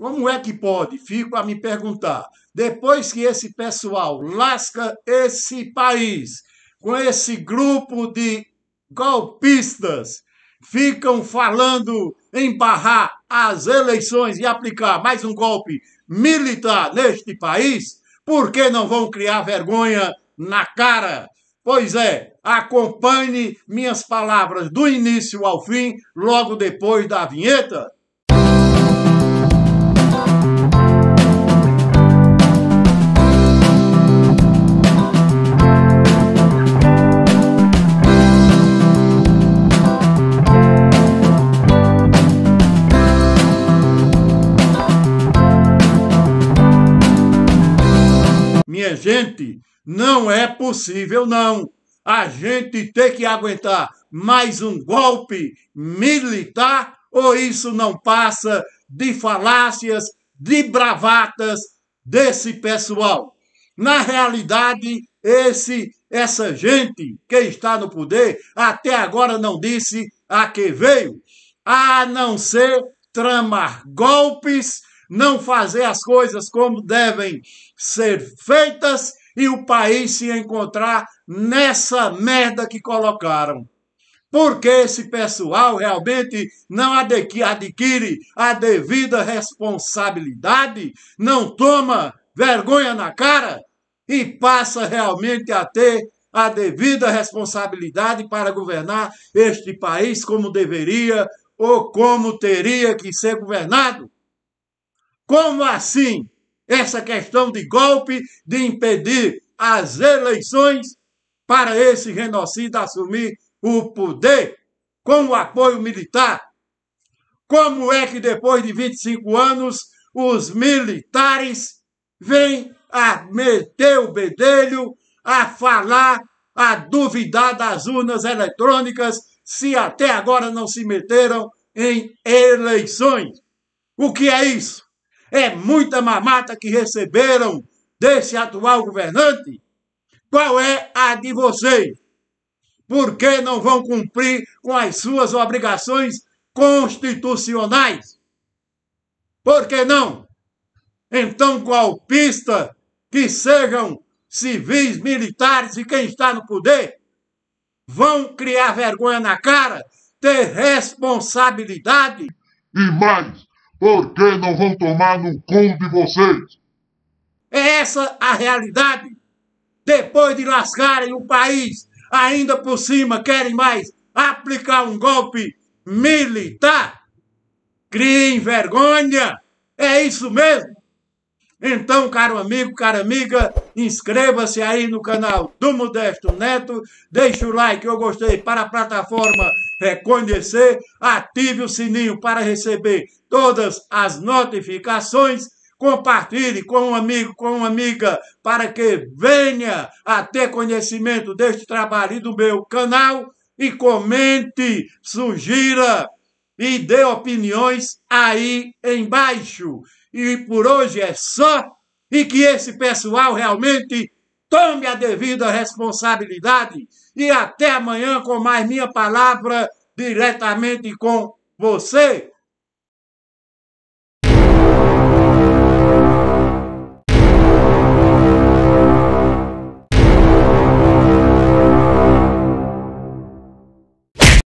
Como é que pode? Fico a me perguntar. Depois que esse pessoal lasca esse país com esse grupo de golpistas, ficam falando em barrar as eleições e aplicar mais um golpe militar neste país, por que não vão criar vergonha na cara? Pois é, acompanhe minhas palavras do início ao fim, logo depois da vinheta. minha gente, não é possível, não. A gente tem que aguentar mais um golpe militar ou isso não passa de falácias, de bravatas desse pessoal. Na realidade, esse essa gente que está no poder até agora não disse a que veio, a não ser tramar golpes não fazer as coisas como devem ser feitas e o país se encontrar nessa merda que colocaram. Porque esse pessoal realmente não adquire a devida responsabilidade, não toma vergonha na cara e passa realmente a ter a devida responsabilidade para governar este país como deveria ou como teria que ser governado. Como assim? Essa questão de golpe, de impedir as eleições para esse genocida assumir o poder com o apoio militar. Como é que depois de 25 anos os militares vêm a meter o bedelho, a falar, a duvidar das urnas eletrônicas, se até agora não se meteram em eleições? O que é isso? É muita mamata que receberam desse atual governante? Qual é a de vocês? Por que não vão cumprir com as suas obrigações constitucionais? Por que não? Então, pista que sejam civis, militares e quem está no poder, vão criar vergonha na cara, ter responsabilidade e mais por que não vão tomar no cu de vocês? É essa a realidade? Depois de lascarem o país, ainda por cima querem mais aplicar um golpe militar? Criem vergonha! É isso mesmo? Então, caro amigo, cara amiga, inscreva-se aí no canal do Modesto Neto, deixe o like, eu gostei, para a plataforma reconhecer, ative o sininho para receber todas as notificações, compartilhe com um amigo, com uma amiga, para que venha a ter conhecimento deste trabalho e do meu canal, e comente, sugira e dê opiniões aí embaixo e por hoje é só, e que esse pessoal realmente tome a devida responsabilidade. E até amanhã com mais minha palavra diretamente com você.